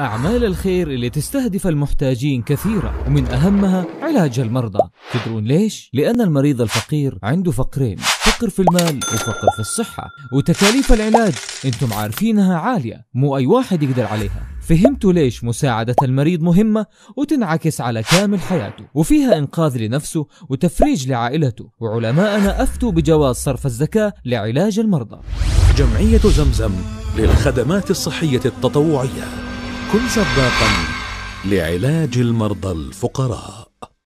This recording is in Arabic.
أعمال الخير اللي تستهدف المحتاجين كثيرة ومن أهمها علاج المرضى تدرون ليش؟ لأن المريض الفقير عنده فقرين فقر في المال وفقر في الصحة وتكاليف العلاج انتم عارفينها عالية مو أي واحد يقدر عليها فهمتوا ليش مساعدة المريض مهمة وتنعكس على كامل حياته وفيها إنقاذ لنفسه وتفريج لعائلته وعلماءنا أفتوا بجواز صرف الزكاة لعلاج المرضى جمعية زمزم للخدمات الصحية التطوعية كن سباقا لعلاج المرضى الفقراء